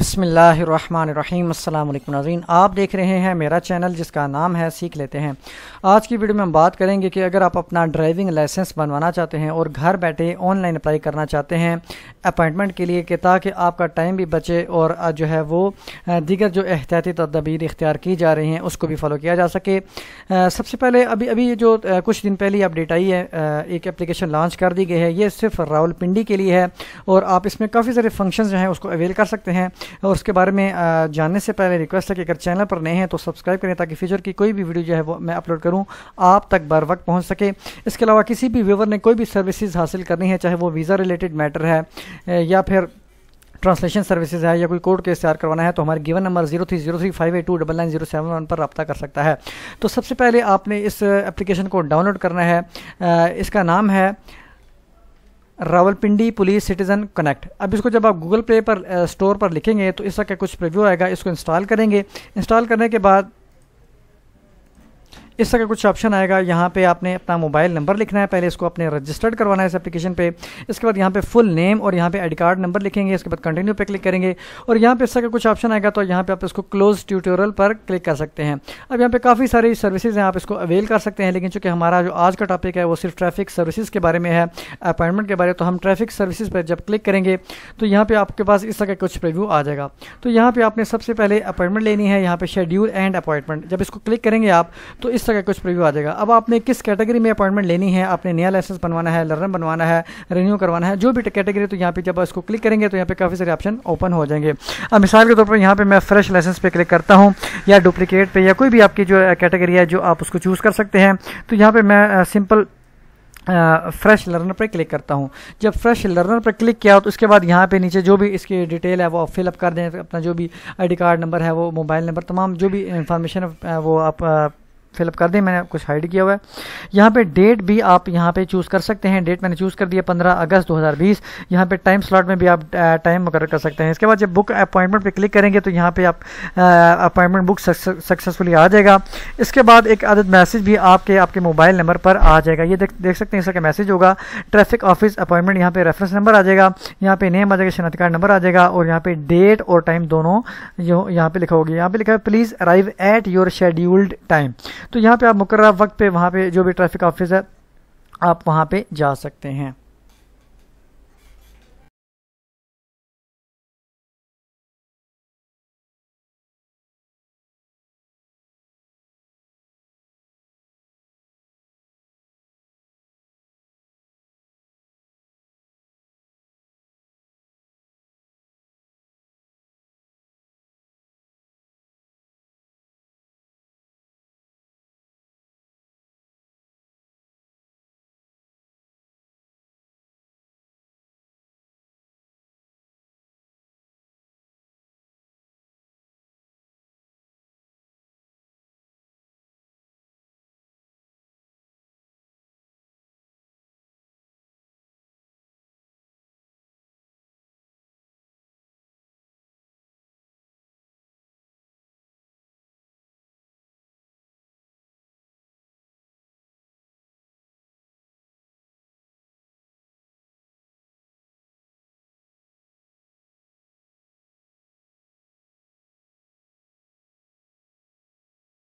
बसमीम अल्लाम नाजीन आप देख रहे हैं मेरा चैनल जिसका नाम है सीख लेते हैं आज की वीडियो में हम बात करेंगे कि अगर आप अपना ड्राइविंग लाइसेंस बनवाना चाहते हैं और घर बैठे ऑनलाइन अप्लाई करना चाहते हैं अपॉइंटमेंट के लिए कि ताकि आपका टाइम भी बचे और जो है वो दीगर जो एहतियाती तदबीर इख्तियार की जा रही हैं उसको भी फॉलो किया जा सके सबसे पहले अभी अभी जो कुछ दिन पहले अपडेट आई है एक एप्लीकेशन लॉन्च कर दी गई है ये सिर्फ रावलपिंडी के लिए है और आप इसमें काफ़ी सारे फंक्शन जो हैं उसको अवेल कर सकते हैं और उसके बारे में जानने से पहले रिक्वेस्ट है कि अगर चैनल पर नए हैं तो सब्सक्राइब करें ताकि फ्यूचर की कोई भी वीडियो जो है वो मैं अपलोड करूँ आप तक बर वक्त पहुँच सके इसके अलावा किसी भी व्यूवर ने कोई भी सर्विसेज हासिल करनी है चाहे वो वीज़ा रिलेटेड मैटर है या फिर ट्रांसलेशन सर्विसेज है या कोई कोड केस तैयार करवाना है तो हमारे given number zero three zero three five eight two double nine zero seven one पर रब्ता कर सकता है तो सबसे पहले आपने इस एप्लीकेशन को डाउनलोड करना है इसका नाम है रावलपिंडी पुलिस सिटीजन कनेक्ट अब इसको जब आप गूगल प्ले पर स्टोर पर लिखेंगे तो इस कुछ प्रिव्यू आएगा इसको इंस्टॉल करेंगे इंस्टॉल करने के बाद इस तरह का कुछ ऑप्शन आएगा यहाँ पे आपने अपना मोबाइल नंबर लिखना है पहले इसको अपने रजिस्टर्ड करवाना है इस एप्लीकेशन पे इसके बाद यहाँ पे फुल नेम और यहाँ पे आई कार्ड नंबर लिखेंगे इसके बाद कंटिन्यू पे क्लिक करेंगे और यहाँ पे इस तरह का कुछ ऑप्शन आएगा तो यहाँ पे आप इसको क्लोज ट्यूटोरियल पर क्लिक कर सकते हैं अब यहाँ पे काफ़ी सारी सर्विसेज हैं आप इसको अवेल कर सकते हैं लेकिन चूंकि हमारा जो आज का टॉपिक है वो सिर्फ ट्रैफिक सर्विसेज के बारे में है अपॉइंटमेंट के बारे में तो हम ट्रैफिक सर्विसेज पर जब क्लिक करेंगे तो यहाँ पे आपके पास इस तरह का कुछ प्रिव्यू आ जाएगा तो यहाँ पे आपने सबसे पहले अपॉइंटमेंट लेनी है यहाँ पे शेड्यूल एंड अपॉइंटमेंट जब इसको क्लिक करेंगे आप तो इस का कुछ प्रिव्यू आ जाएगा अब आपने किस कैटेगरी में अपॉइंटमेंट लेनी है आपने नया लाइसेंस बनवाना है लर्नर बनवाना है रिन्यू करवाना है जो भी कैटेगरी तो यहाँ पे जब इसको क्लिक करेंगे तो यहाँ पे काफ़ी सारे ऑप्शन ओपन हो जाएंगे अब मिसाल के तौर पर यहाँ पे मैं फ्रेश लाइसेंस पे क्लिक करता हूँ या डुप्लीकेट पे या कोई भी आपकी जो कैटेगरी है जो आप उसको चूज़ कर सकते हैं तो यहाँ पे मैं सिंपल फ्रेश लर्नर पर क्लिक करता हूँ जब फ्रेश लर्नर पर क्लिक किया तो उसके बाद यहाँ पे नीचे जो भी इसकी डिटेल है वो आप फिलअप कर दें अपना जो भी आईडी कार्ड नंबर है वो मोबाइल नंबर तमाम जो भी इंफॉर्मेशन वो आप फिलअप कर दें मैंने कुछ हाइड किया हुआ है यहाँ पे डेट भी आप यहाँ पे चूज़ कर सकते हैं डेट मैंने चूज़ कर दिया 15 अगस्त 2020 यहाँ पे टाइम स्लॉट में भी आप टाइम मुकर कर सकते हैं इसके बाद जब बुक अपॉइंटमेंट पे क्लिक करेंगे तो यहाँ पे आप अपॉइंटमेंट बुक सक्सेसफुली आ जाएगा इसके बाद एक आदत मैसेज भी आपके आपके मोबाइल नंबर पर आ जाएगा ये देख देख सकते हैं इसका मैसेज होगा ट्रैफिक ऑफिस अपॉइंटमेंट यहाँ पर रेफरेंस नंबर आ जाएगा यहाँ पर नेम आ जाएगा शनाख्त कार्ड नंबर आ जाएगा और यहाँ पर डेट और टाइम दोनों यहाँ पर लिखा होगी यहाँ पर लिखा है please arrive at your scheduled time तो यहाँ पे आप मुकर वक्त पे वहाँ पे जो भी ट्रैफिक ऑफिस है आप वहाँ पे जा सकते हैं